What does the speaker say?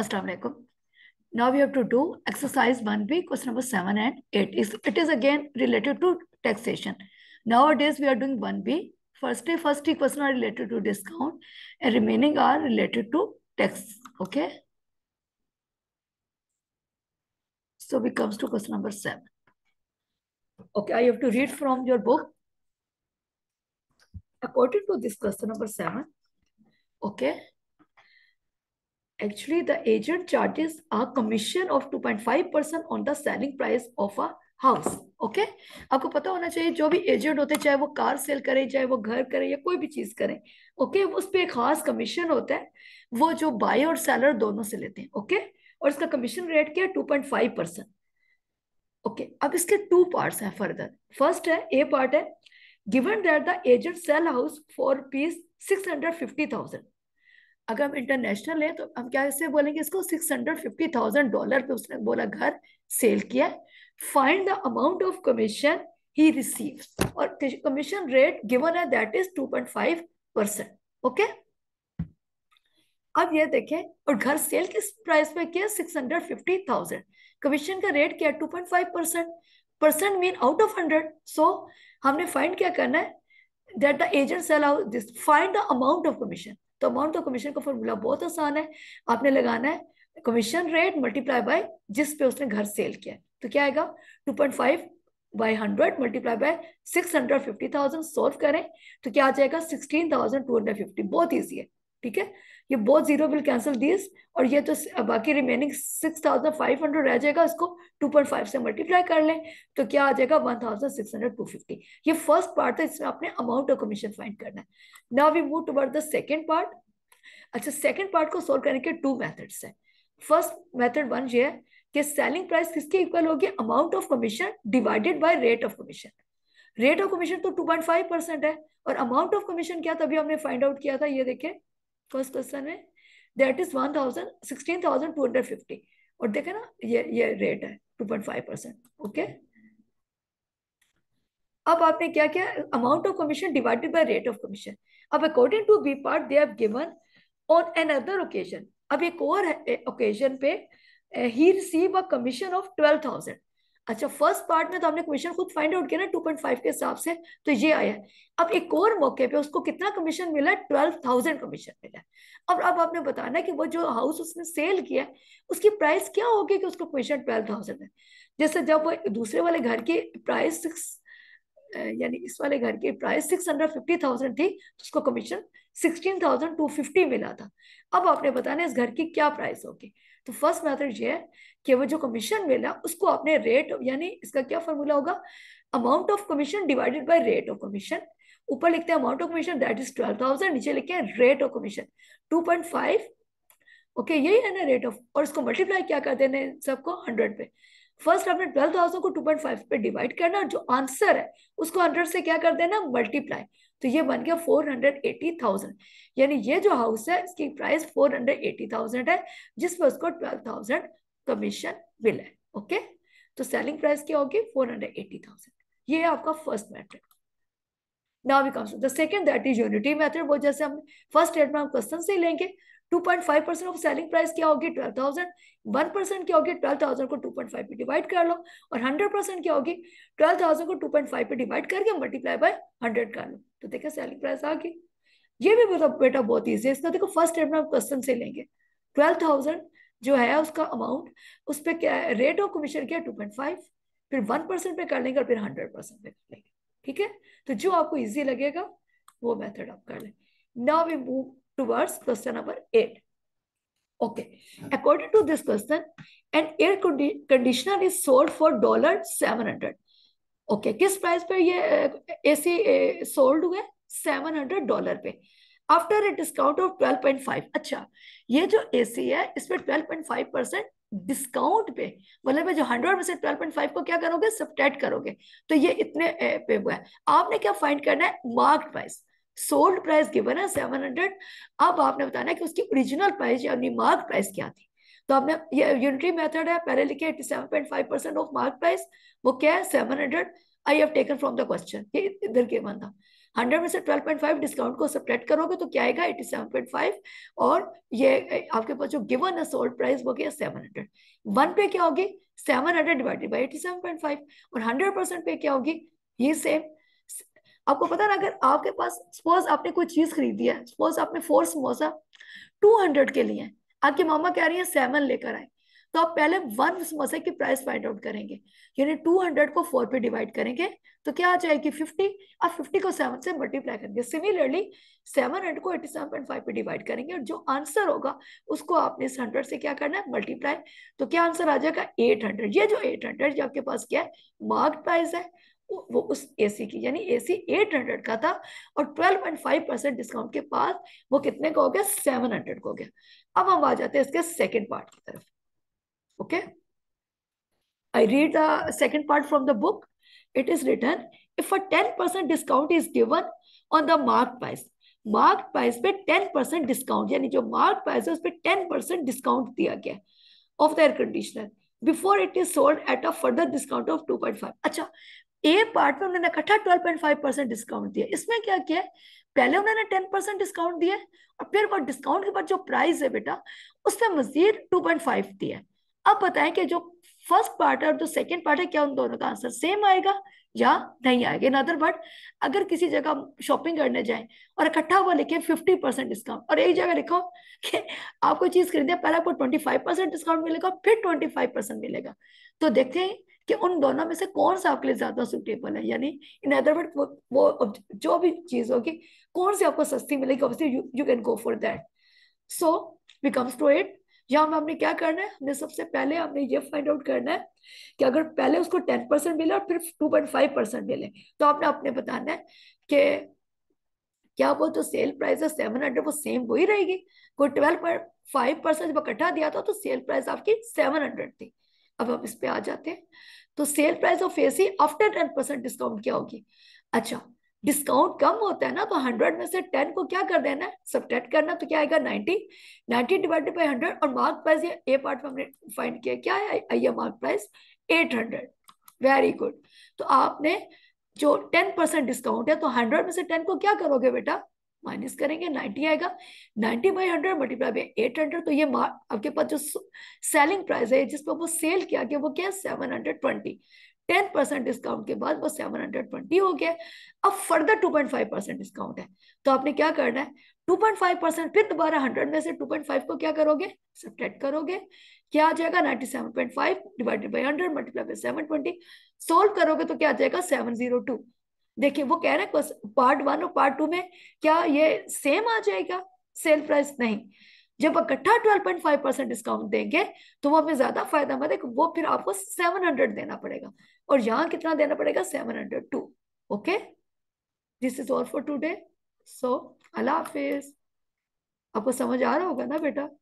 Assalamualaikum. Now we have to do exercise 1B, question number 7 and 8. It's, it is again related to taxation. Nowadays, we are doing 1B. First day, first three questions are related to discount and remaining are related to tax. Okay. So we comes to question number 7. Okay, I have to read from your book. According to this question number 7, okay, Actually, the agent charges a commission of 2.5% on the selling price of a house okay okay? आपको पता होना चाहिए जो भी agent होते चाहे वो car cell करें चाहे वो घर करें या कोई भी चीज करें ओके okay? उस पर एक खास कमीशन होता है वो जो बायर और सेलर दोनों से लेते हैं ओके okay? और इसका कमीशन रेट क्या है two point five percent okay अब इसके टू पार्ट हैं फर्दर फर्स्ट है ए पार्ट है given that the agent sell house for rupees six hundred fifty thousand अगर हम इंटरनेशनल है तो हम क्या इससे बोलेंगे इसको six hundred fifty thousand dollar पे उसने बोला घर सेल किया find the amount of commission he receive और कमीशन रेट गिवन है that is two point five percent okay अब ये देखें और घर सेल किस प्राइस पे किया six hundred fifty thousand commission का रेट क्या two point five percent percent mean out of hundred so हमने फाइंड क्या करना है that the agent sell out this find the amount of commission तो अमाउंट ऑफ कमीशन का formula बहुत आसान है आपने लगाना है कमीशन रेट मल्टीप्लाई बाय जिस पे उसने घर सेल किया तो क्या आएगा two point five by hundred multiply by six hundred fifty thousand solve करें तो क्या आ जाएगा sixteen thousand two hundred fifty बहुत ईजी है ठीक है ये बहुत जीरो विल कैंसिल दिस और ये तो बाकी remaining six thousand five hundred रह जाएगा इसको टू पॉइंट फाइव से मल्टीप्लाई कर लें तो क्या आ जाएगा one thousand six hundred two fifty ये फर्स्ट पार्ट था इसमें आपने अमाउंट ऑफ कमीशन फाइंड करना है ना we move toward the second part अच्छा सेकेंड पार्ट को सोल्व करने के टू मैथड्स है फर्स्ट मैथड वन ये है कि सेलिंग प्राइस किसके इक्वल होगी amount of commission divided by rate of commission rate of commission तो टू पॉइंट फाइव परसेंट है और अमाउंट ऑफ कमीशन क्या तभी हमने फाइंड आउट किया था ये देखें फर्स्ट क्वेश्चन में that is one thousand sixteen thousand two hundred fifty और देखे ना ये ये रेट है two point five percent okay अब आपने क्या किया amount of commission divided by rate of commission अब according to B part they have given on another occasion अब एक और ओकेजन पे he receive a commission of twelve thousand अच्छा फर्स्ट पार्ट में तो हमने कमीशन खुद फाइंड आउट किया ना टू पॉइंट फाइव के हिसाब से तो ये आया अब एक और मौके पे उसको कितना कमीशन मिला ट्वेल्व थाउजेंड कमीशन मिला अब अब आपने बताना कि वो जो हाउस उसने सेल किया उसकी प्राइस क्या होगी कि उसको कमीशन ट्वेल्व थाउजेंड है जैसे जब वो दूसरे वाले घर की प्राइस सिक्स यानी इस वाले घर की price six hundred fifty thousand थी तो उसको commission sixteen thousand two fifty मिला था अब आपने बताना इस घर की क्या प्राइस होगी तो फर्स्ट मैथड ये है कि वो जो कमीशन मिला उसको आपने रेट यानी इसका क्या फॉर्मूला होगा amount of commission divided by rate of commission ऊपर लिखते हैं amount of commission that is twelve thousand नीचे लिखे हैं rate of commission two point five okay यही है ना रेट ऑफ और इसको मल्टीप्लाई क्या कर देने सबको हंड्रेड पे फर्स्ट आपने ट्वेल्व थाउजेंड को टू पॉइंट फाइव पे डिवाइड करना जो आंसर है उसको हंड्रेड से क्या कर देना मल्टीप्लाई तो ये बन गया फोर हंड्रेड एटी थाउजेंड यानी ये जो हाउस है इसकी price four hundred eighty thousand है जिस पर उसको ट्वेल्व थाउजेंड कमीशन मिले ओके तो सेलिंग प्राइस क्या होगी फोर हंड्रेड एटी थाउजेंड ये आपका first method now becomes the second that is unity method वो जैसे हम फर्स्ट स्टेट में हम क्वेश्चन से लेंगे 2.5 परसेंट ऑफ सेलिंग प्राइस क्या होगी 12,000 1 परसेंट क्या होगी 12,000 को 2.5 पे डिवाइड कर लो और 100 परसेंट क्या होगी 12,000 को 2.5 पे डिवाइड करके मल्टीप्लाई बाय 100 कर लो तो देखो सेलिंग प्राइस आ गई ये भी मतलब बेटा बहुत ईजी है इसका देखो फर्स्ट स्टेप में आप क्वेश्चन से लेंगे 12,000 जो है उसका अमाउंट उस पर क्या रेट ऑफ कमीशन क्या टू पॉइंट फिर वन पे कर लेंगे और फिर हंड्रेड पे कर लेंगे ठीक है तो जो आपको ईजी लगेगा वो मेथड आप कर लें now we move towards question number 8. Okay, according to this question, an air condi conditioner is sold for $700. Okay okay, किस प्राइस पर ये एसी सोल्ड हुए सेवन हंड्रेड डॉलर पे after a discount of twelve point five अच्छा ये जो AC है इस पर twelve point five percent discount पे मतलब मैं जो हंड्रेड में से ट्वेल्व पॉइंट फाइव को क्या करोगे सब्ट्रैक्ट करोगे तो ये इतने पे हुआ है आपने क्या फाइंड करना है mark price sold price given है सेवन हंड्रेड अब आपने बताना कि उसकी ओरिजिनल प्राइस या मार्क प्राइस क्या थी तो आपने ये यूनिटरी मेथड है पहले लिखे eighty seven point five percent of mark price वो क्या है seven hundred I have taken from the question ये इधर के वन हंड्रेड में से ट्वेल्व पॉइंट फाइव डिस्काउंट को सपरेट करोगे तो क्या आएगा एटी सेवन पॉइंट फाइव और ये आपके पास जो गिवन है सोल्ड प्राइस वो क्या सेवन हंड्रेड वन पे क्या होगी seven hundred divided by eighty seven point five और हंड्रेड परसेंट पे क्या होगी ये सेम आपको पता ना अगर आपके पास सपोज आपने कोई चीज खरीदी है सपोज आपने फोर समोसा टू हंड्रेड के लिए आपके मामा कह रही है सेवन लेकर आए तो आप पहले वन समोसे की प्राइस फाइंड आउट करेंगे यानी टू हंड्रेड को फोर पे डिवाइड करेंगे तो क्या आ जाएगी फिफ्टी आप फिफ्टी को सेवन से मल्टीप्लाई करेंगे सिमिलरली सेवन हंड्रेड को एटी सेवन पॉइंट फाइव पे डिवाइड करेंगे और जो आंसर होगा उसको आपने इस हंड्रेड से क्या करना है मल्टीप्लाई तो क्या आंसर आ जाएगा एट हंड्रेड ये जो एट हंड्रेड जो आपके पास क्या है मार्क प्राइस है वो उस एसी की यानी एसी 800 का था और 12.5 परसेंट डिस्काउंट के पास वो कितने का हो गया 700 का हो गया अब हम आ जाते हैं इसके सेकंड पार्ट की तरफ okay I read the second part from the book it is return if a 10 percent discount is given on the mark price mark price पे 10 परसेंट डिस्काउंट यानी जो मार्क प्राइस है उस पर टेन परसेंट डिस्काउंट दिया गया of the air conditioner Before it is sold at a further discount of 2.5 अच्छा ए part में उन्होंने इकट्ठा 12.5 परसेंट डिस्काउंट दिया इसमें क्या किया पहले उन्होंने 10 परसेंट डिस्काउंट दिया और फिर वो डिस्काउंट के बाद जो प्राइस है बेटा उससे मजीद 2.5 दिया अब बताएं कि जो फर्स्ट पार्ट है और जो सेकेंड पार्ट है क्या उन दोनों का आंसर सेम आएगा या नहीं आएगा इन अदर वर्ड अगर किसी जगह शॉपिंग करने जाए और इकट्ठा हुआ लिखे फिफ्टी परसेंट डिस्काउंट और एक जगह लिखो कि आपको चीज खरीदे पहले आपको ट्वेंटी फाइव परसेंट डिस्काउंट मिलेगा फिर ट्वेंटी फाइव परसेंट मिलेगा तो देखते हैं कि उन दोनों में से कौन सा आपके लिए ज्यादा सुटेबल है यानी इन अदर वर्ड वो, जो भी चीज होगी कौन सी आपको सस्ती मिलेगी obviously you can go for that so we comes to it यहाँ में हमने क्या करना है हमने सबसे पहले हमने ये फाइंड आउट करना है कि अगर पहले उसको टेन परसेंट मिले और फिर टू पॉइंट फाइव परसेंट मिले तो आपने अपने बताना है कि क्या वो तो सेल प्राइस है सेवन हंड्रेड वो सेम वही रहेगी कोई ट्वेल्व पॉइंट फाइव परसेंट जब इकट्ठा दिया था तो सेल प्राइस आपकी सेवन हंड्रेड थी अब हम इस पे आ जाते हैं तो sale price of AC after ten percent discount क्या होगी अच्छा डिस्काउंट कम होता है ना तो हंड्रेड में से टेन को क्या कर देना है सब्ट्रैक्ट करना तो क्या आएगा ninety ninety divided by hundred और मार्क प्राइस ए पार्ट में हमने फाइंड किया क्या है ये mark price eight hundred very good तो आपने जो टेन परसेंट डिस्काउंट है तो हंड्रेड में से टेन को क्या करोगे बेटा माइनस करेंगे 90 आएगा 90 by hundred multiply by eight hundred तो ये आपके पास जो सेलिंग प्राइस है जिस पर वो सेल किया गया वो क्या seven hundred twenty ten percent discount के बाद वो सेवन हंड्रेड ट्वेंटी हो गया अब further two point five percent discount है तो आपने क्या करना है टू पॉइंट फाइव परसेंट फिर दोबारा हंड्रेड में से टू पॉइंट फाइव को क्या करोगे सब्ट्रैक्ट करोगे क्या आ जाएगा ninety seven point five divided by hundred multiply by seven twenty solve करोगे तो क्या आ जाएगा सेवन जीरो टू देखिए वो कह रहे हैं पार्ट वन और पार्ट टू में क्या ये सेम आ जाएगा सेल प्राइस नहीं जब इकट्ठा 12.5 परसेंट डिस्काउंट देंगे तो वो हमें ज्यादा फायदा मत है वो फिर आपको 700 देना पड़ेगा और यहाँ कितना देना पड़ेगा 702 okay this is all for today so अल्लाह हाफिज आपको समझ आ रहा होगा ना बेटा